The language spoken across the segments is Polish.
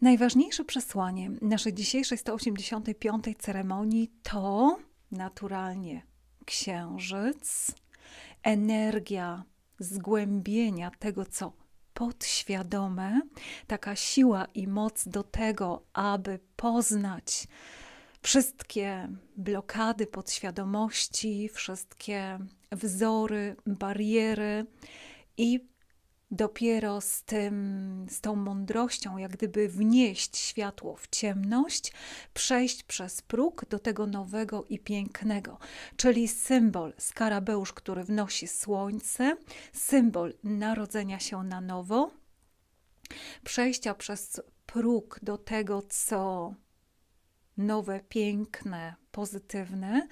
Najważniejsze przesłanie naszej dzisiejszej 185. ceremonii to naturalnie księżyc, energia zgłębienia tego, co podświadome, taka siła i moc do tego, aby poznać wszystkie blokady podświadomości, wszystkie wzory, bariery i dopiero z, tym, z tą mądrością, jak gdyby wnieść światło w ciemność, przejść przez próg do tego nowego i pięknego. Czyli symbol skarabeusz, który wnosi słońce, symbol narodzenia się na nowo, przejścia przez próg do tego, co nowe, piękne, pozytywne,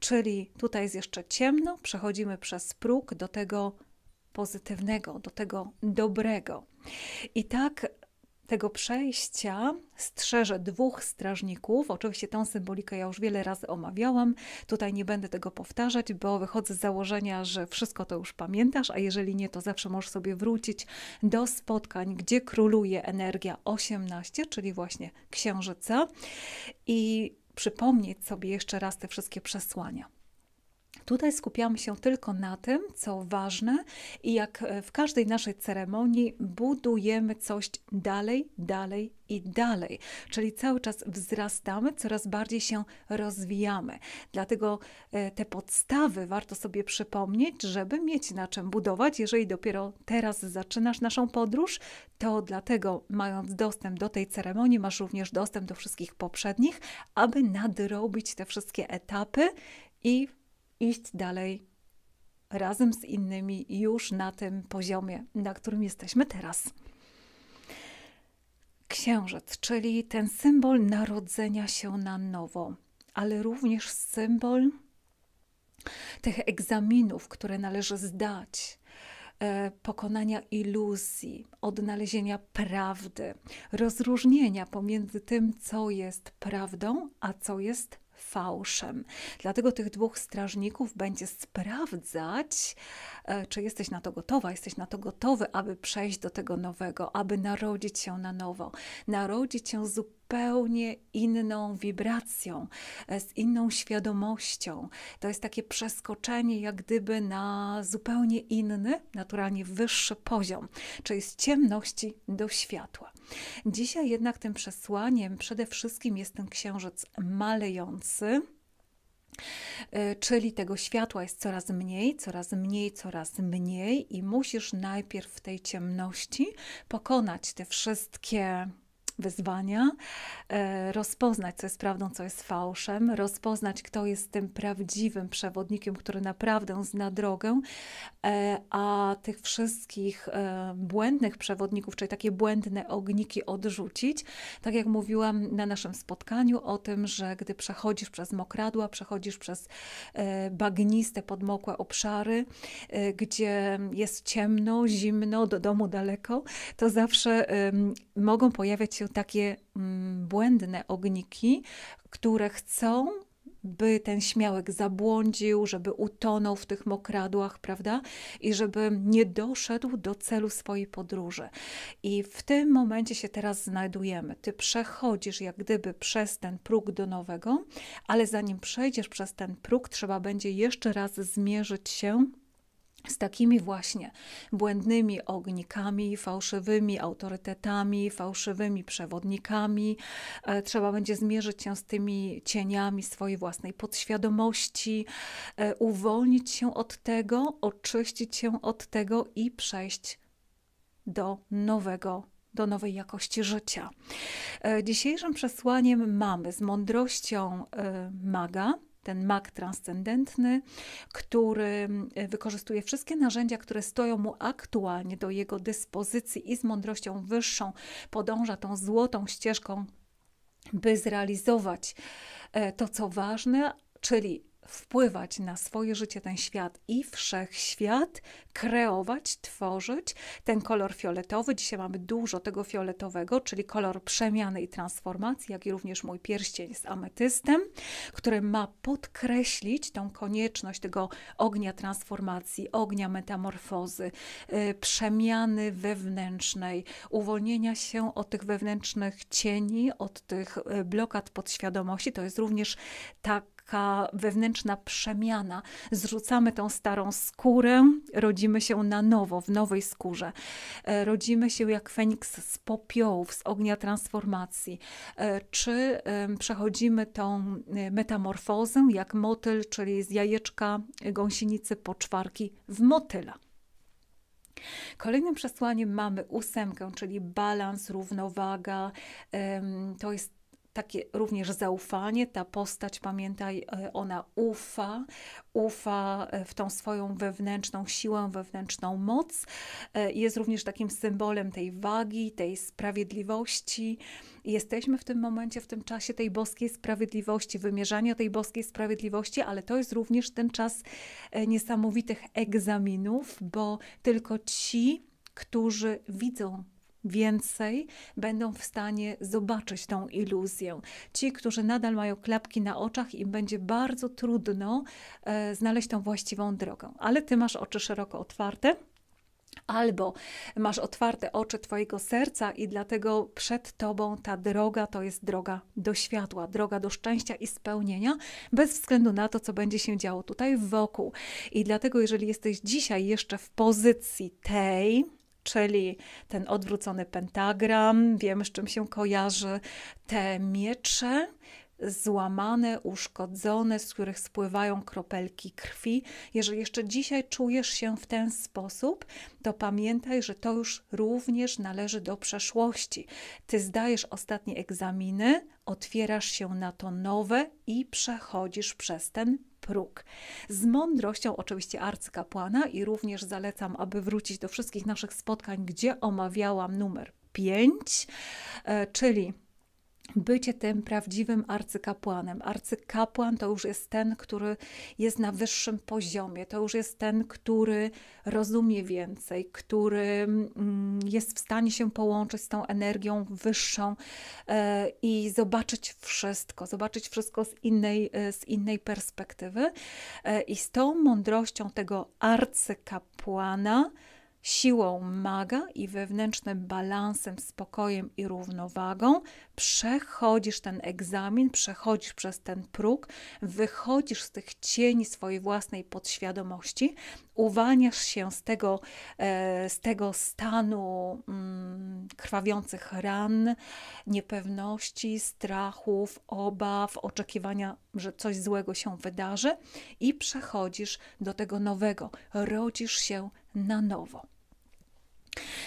czyli tutaj jest jeszcze ciemno, przechodzimy przez próg do tego pozytywnego, do tego dobrego. I tak tego przejścia strzeże dwóch strażników. Oczywiście tą symbolikę ja już wiele razy omawiałam. Tutaj nie będę tego powtarzać, bo wychodzę z założenia, że wszystko to już pamiętasz, a jeżeli nie, to zawsze możesz sobie wrócić do spotkań, gdzie króluje energia 18, czyli właśnie księżyca i przypomnieć sobie jeszcze raz te wszystkie przesłania. Tutaj skupiamy się tylko na tym, co ważne, i jak e, w każdej naszej ceremonii budujemy coś dalej, dalej i dalej. Czyli cały czas wzrastamy, coraz bardziej się rozwijamy. Dlatego e, te podstawy warto sobie przypomnieć, żeby mieć na czym budować. Jeżeli dopiero teraz zaczynasz naszą podróż, to dlatego, mając dostęp do tej ceremonii, masz również dostęp do wszystkich poprzednich, aby nadrobić te wszystkie etapy i iść dalej razem z innymi już na tym poziomie, na którym jesteśmy teraz. Księżyc, czyli ten symbol narodzenia się na nowo, ale również symbol tych egzaminów, które należy zdać, e, pokonania iluzji, odnalezienia prawdy, rozróżnienia pomiędzy tym, co jest prawdą, a co jest fałszem. Dlatego tych dwóch strażników będzie sprawdzać, e, czy jesteś na to gotowa, jesteś na to gotowy, aby przejść do tego nowego, aby narodzić się na nowo, narodzić się zupełnie zupełnie inną wibracją, e, z inną świadomością. To jest takie przeskoczenie, jak gdyby na zupełnie inny, naturalnie wyższy poziom, czyli z ciemności do światła. Dzisiaj jednak tym przesłaniem przede wszystkim jest ten księżyc malejący. E, czyli tego światła jest coraz mniej, coraz mniej, coraz mniej, i musisz najpierw w tej ciemności pokonać te wszystkie wyzwania, e, rozpoznać, co jest prawdą, co jest fałszem, rozpoznać, kto jest tym prawdziwym przewodnikiem, który naprawdę zna drogę, e, a tych wszystkich e, błędnych przewodników, czyli takie błędne ogniki odrzucić. Tak jak mówiłam na naszym spotkaniu o tym, że gdy przechodzisz przez mokradła, przechodzisz przez bagniste, podmokłe obszary, gdzie jest ciemno, zimno, do domu daleko, to zawsze mogą pojawiać się takie mm, błędne ogniki, które chcą, by ten śmiałek zabłądził, żeby utonął w tych mokradłach, prawda? I żeby nie doszedł do celu swojej podróży. I w tym momencie się teraz znajdujemy. Ty przechodzisz jak gdyby przez ten próg do nowego, ale zanim przejdziesz przez ten próg, trzeba będzie jeszcze raz zmierzyć się z takimi właśnie błędnymi ognikami, fałszywymi autorytetami, fałszywymi przewodnikami. E, trzeba będzie zmierzyć się z tymi cieniami swojej własnej podświadomości, e, uwolnić się od tego, oczyścić się od tego i przejść do nowego do nowej jakości życia. E, dzisiejszym przesłaniem mamy z mądrością maga ten mak transcendentny, który y, wykorzystuje wszystkie narzędzia, które stoją mu aktualnie do jego dyspozycji i z mądrością wyższą podąża tą złotą ścieżką, by zrealizować e, to, co ważne, czyli wpływać na swoje życie, ten świat i wszechświat, kreować, tworzyć ten kolor fioletowy. Dzisiaj mamy dużo tego fioletowego, czyli kolor przemiany i transformacji, jak i również mój pierścień z ametystem, który ma podkreślić tą konieczność tego ognia transformacji, ognia metamorfozy, yy, przemiany wewnętrznej, uwolnienia się od tych wewnętrznych cieni, od tych y, blokad podświadomości. To jest również tak taka wewnętrzna przemiana. Zrzucamy tą starą skórę, rodzimy się na nowo, w nowej skórze. E, rodzimy się jak feniks z popiołów, z ognia transformacji. E, czy przechodzimy tą e, metamorfozę jak motyl, czyli z jajeczka gąsienicy poczwarki w motyla. Kolejnym przesłaniem mamy ósemkę, czyli balans, równowaga. To jest takie również zaufanie. Ta postać, pamiętaj, e, ona ufa, ufa e, w tą swoją wewnętrzną siłę, wewnętrzną moc. E, jest również takim symbolem tej wagi, tej sprawiedliwości. Jesteśmy w tym momencie, w tym czasie tej boskiej sprawiedliwości, wymierzania tej boskiej sprawiedliwości, ale to jest również ten czas niesamowitych egzaminów, bo tylko ci, którzy widzą więcej będą w stanie zobaczyć tą iluzję. Ci, którzy nadal mają klapki na oczach, im będzie bardzo trudno e, znaleźć tą właściwą drogę. Ale ty masz oczy szeroko otwarte. Albo masz otwarte oczy Twojego serca, i dlatego przed Tobą ta droga to jest droga do światła, droga do szczęścia i spełnienia, bez względu na to, co będzie się działo tutaj wokół. I dlatego, jeżeli jesteś dzisiaj jeszcze w pozycji tej, czyli ten odwrócony pentagram, wiem z czym się kojarzy, te miecze złamane, uszkodzone, z których spływają kropelki krwi. Jeżeli jeszcze dzisiaj czujesz się w ten sposób, to pamiętaj, że to już również należy do przeszłości. Ty zdajesz ostatnie egzaminy, otwierasz się na to nowe i przechodzisz przez ten próg. Z mądrością oczywiście arcykapłana i również zalecam, aby wrócić do wszystkich naszych spotkań, gdzie omawiałam numer 5, e, czyli bycie tym prawdziwym arcykapłanem. Arcykapłan to już jest ten, który jest na wyższym poziomie, to już jest ten, który rozumie więcej, który mm, jest w stanie się połączyć z tą energią wyższą e, i zobaczyć wszystko, zobaczyć wszystko z innej, e, z innej perspektywy. E, I z tą mądrością tego arcykapłana, siłą maga i wewnętrznym balansem, spokojem i równowagą przechodzisz ten egzamin, przechodzisz przez ten próg, wychodzisz z tych cieni swojej własnej podświadomości, uwalniasz się z tego, e, z tego stanu mm, krwawiących ran, niepewności, strachów, obaw, oczekiwania, że coś złego się wydarzy i przechodzisz do tego nowego, rodzisz się na nowo.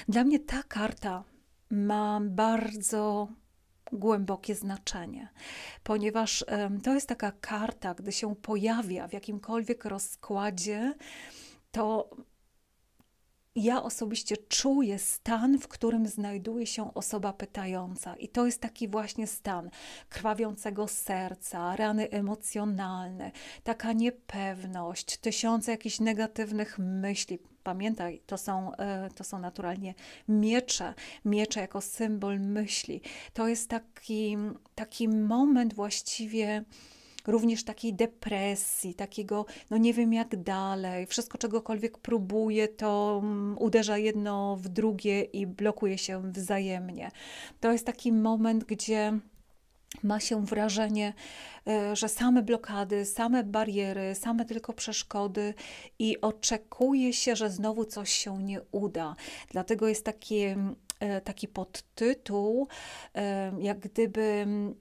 Dla mnie ta karta ma bardzo głębokie znaczenie, ponieważ to jest taka karta, gdy się pojawia w jakimkolwiek rozkładzie, to ja osobiście czuję stan, w którym znajduje się osoba pytająca, i to jest taki właśnie stan krwawiącego serca, rany emocjonalne, taka niepewność, tysiące jakichś negatywnych myśli, Pamiętaj, to są, e, to są naturalnie miecze, miecze jako symbol myśli. To jest taki, taki moment właściwie również takiej depresji, takiego, no nie wiem jak dalej, wszystko czegokolwiek próbuje, to mm, uderza jedno w drugie i blokuje się wzajemnie. To jest taki moment, gdzie ma się wrażenie, e, że same blokady, same bariery, same tylko przeszkody i oczekuje się, że znowu coś się nie uda. Dlatego jest takie taki podtytuł, e, jak gdyby mm,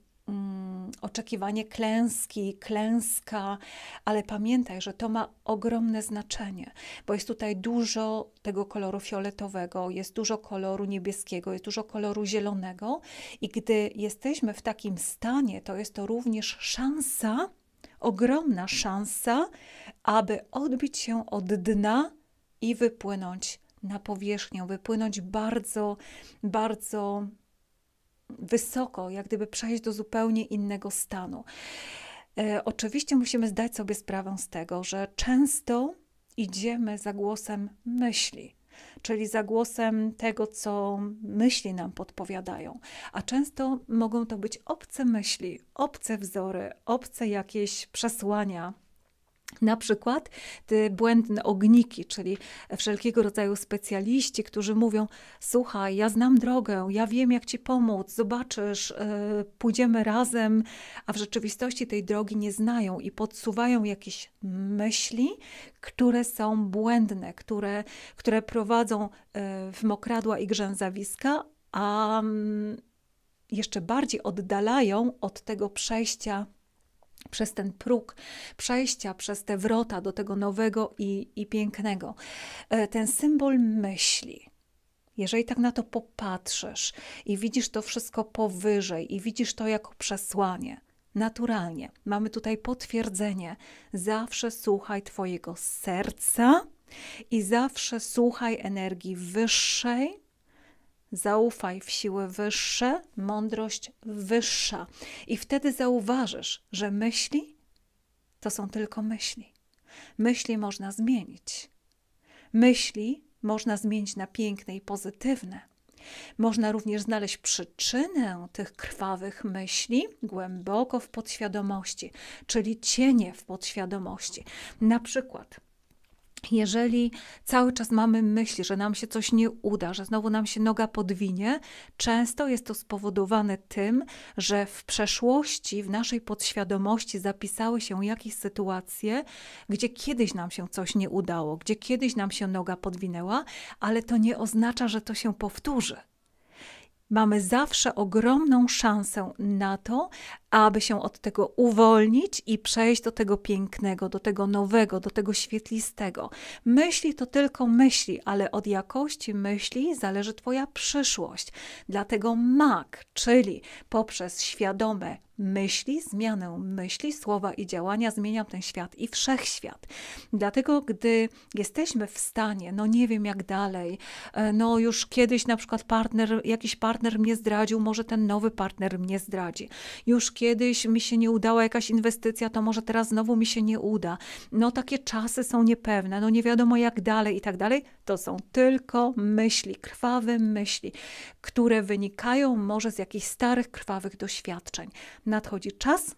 oczekiwanie klęski, klęska, ale pamiętaj, że to ma ogromne znaczenie, bo jest tutaj dużo tego koloru fioletowego, jest dużo koloru niebieskiego, jest dużo koloru zielonego i gdy jesteśmy w takim stanie, to jest to również szansa, ogromna szansa, aby odbić się od dna i wypłynąć na powierzchnię, wypłynąć bardzo, bardzo wysoko, jak gdyby przejść do zupełnie innego stanu. E, oczywiście musimy zdać sobie sprawę z tego, że często idziemy za głosem myśli, czyli za głosem tego, co myśli nam podpowiadają, a często mogą to być obce myśli, obce wzory, obce jakieś przesłania na przykład te błędne ogniki, czyli wszelkiego rodzaju specjaliści, którzy mówią: Słuchaj, ja znam drogę, ja wiem, jak ci pomóc, zobaczysz, yy, pójdziemy razem, a w rzeczywistości tej drogi nie znają i podsuwają jakieś myśli, które są błędne, które, które prowadzą yy, w mokradła i grzęzawiska, a yy, jeszcze bardziej oddalają od tego przejścia przez ten próg przejścia, przez te wrota do tego nowego i, i pięknego. E, ten symbol myśli. Jeżeli tak na to popatrzysz i widzisz to wszystko powyżej, i widzisz to jako przesłanie, naturalnie mamy tutaj potwierdzenie: zawsze słuchaj Twojego serca i zawsze słuchaj energii wyższej, zaufaj w siły wyższe, mądrość wyższa. I wtedy zauważysz, że myśli to są tylko myśli. Myśli można zmienić. Myśli można zmienić na piękne i pozytywne. Można również znaleźć przyczynę tych krwawych myśli głęboko w podświadomości, czyli cienie w podświadomości. Na przykład jeżeli cały czas mamy myśli, że nam się coś nie uda, że znowu nam się noga podwinie, często jest to spowodowane tym, że w przeszłości, w naszej podświadomości zapisały się jakieś sytuacje, gdzie kiedyś nam się coś nie udało, gdzie kiedyś nam się noga podwinęła, ale to nie oznacza, że to się powtórzy mamy zawsze ogromną szansę na to, aby się od tego uwolnić i przejść do tego pięknego, do tego nowego, do tego świetlistego. Myśli to tylko myśli, ale od jakości myśli zależy Twoja przyszłość. Dlatego MAK, czyli poprzez świadome myśli, zmianę myśli, słowa i działania zmieniam ten świat i wszechświat. Dlatego, gdy jesteśmy w stanie, no nie wiem jak dalej, e, no już kiedyś na przykład partner, jakiś partner mnie zdradził, może ten nowy partner mnie zdradzi. Już kiedyś mi się nie udała jakaś inwestycja, to może teraz znowu mi się nie uda. No takie czasy są niepewne, no nie wiadomo jak dalej i tak dalej. To są tylko myśli, krwawe myśli, które wynikają może z jakichś starych, krwawych doświadczeń. Nadchodzi czas,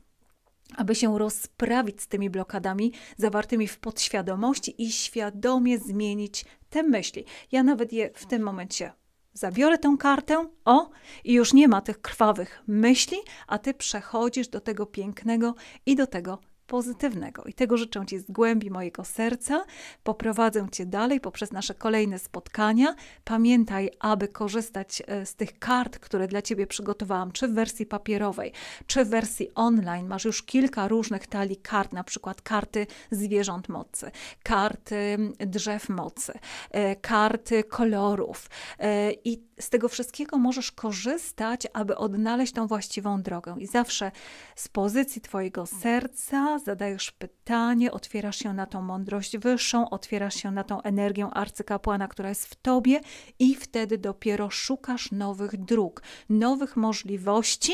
aby się rozprawić z tymi blokadami zawartymi w podświadomości i świadomie zmienić te myśli. Ja nawet je w tym momencie Zabiorę tę kartę, o, i już nie ma tych krwawych myśli, a ty przechodzisz do tego pięknego i do tego pozytywnego. I tego życzę Ci z głębi mojego serca. Poprowadzę Cię dalej poprzez nasze kolejne spotkania. Pamiętaj, aby korzystać e, z tych kart, które dla Ciebie przygotowałam, czy w wersji papierowej, czy w wersji online. Masz już kilka różnych talii kart, na przykład karty zwierząt mocy, karty drzew mocy, e, karty kolorów e, i z tego wszystkiego możesz korzystać, aby odnaleźć tą właściwą drogę. I zawsze z pozycji Twojego mm. serca zadajesz pytanie, otwierasz się na tą mądrość wyższą, otwierasz się na tą energię arcykapłana, która jest w Tobie, i wtedy dopiero szukasz nowych dróg, nowych możliwości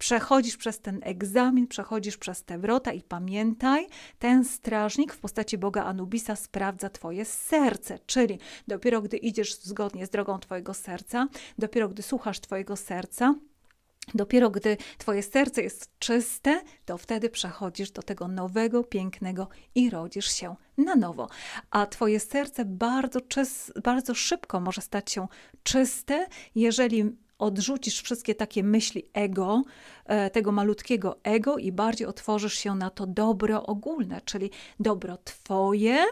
Przechodzisz przez ten egzamin, przechodzisz przez te wrota i pamiętaj, ten strażnik w postaci Boga Anubisa sprawdza Twoje serce, czyli dopiero gdy idziesz zgodnie z drogą Twojego serca, dopiero gdy słuchasz Twojego serca, Dopiero gdy Twoje serce jest czyste, to wtedy przechodzisz do tego nowego, pięknego i rodzisz się na nowo. A Twoje serce bardzo, czyst, bardzo szybko może stać się czyste, jeżeli odrzucisz wszystkie takie myśli ego, e, tego malutkiego ego i bardziej otworzysz się na to dobro ogólne, czyli dobro Twoje,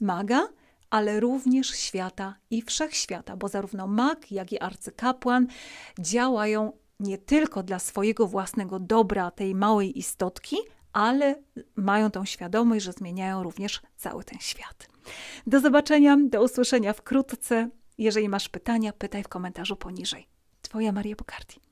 maga, ale również świata i wszechświata, bo zarówno mag, jak i arcykapłan działają nie tylko dla swojego własnego dobra, tej małej istotki, ale mają tą świadomość, że zmieniają również cały ten świat. Do zobaczenia, do usłyszenia wkrótce. Jeżeli masz pytania, pytaj w komentarzu poniżej. Twoja Maria Bokardi.